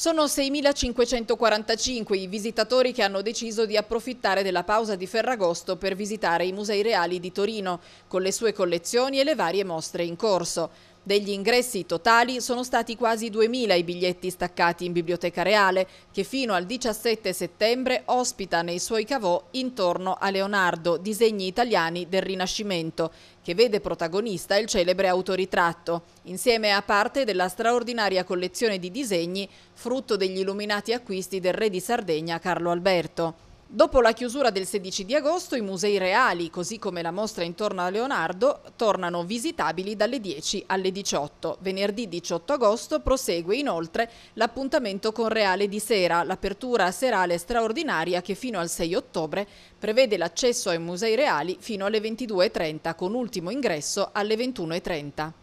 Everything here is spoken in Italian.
Sono 6.545 i visitatori che hanno deciso di approfittare della pausa di Ferragosto per visitare i Musei Reali di Torino, con le sue collezioni e le varie mostre in corso. Degli ingressi totali sono stati quasi 2.000 i biglietti staccati in Biblioteca Reale, che fino al 17 settembre ospita nei suoi cavò intorno a Leonardo, disegni italiani del Rinascimento, che vede protagonista il celebre autoritratto, insieme a parte della straordinaria collezione di disegni frutto degli illuminati acquisti del re di Sardegna Carlo Alberto. Dopo la chiusura del 16 di agosto, i musei reali, così come la mostra intorno a Leonardo, tornano visitabili dalle 10 alle 18. Venerdì 18 agosto prosegue inoltre l'appuntamento con Reale di Sera, l'apertura serale straordinaria che fino al 6 ottobre prevede l'accesso ai musei reali fino alle 22.30 con ultimo ingresso alle 21.30.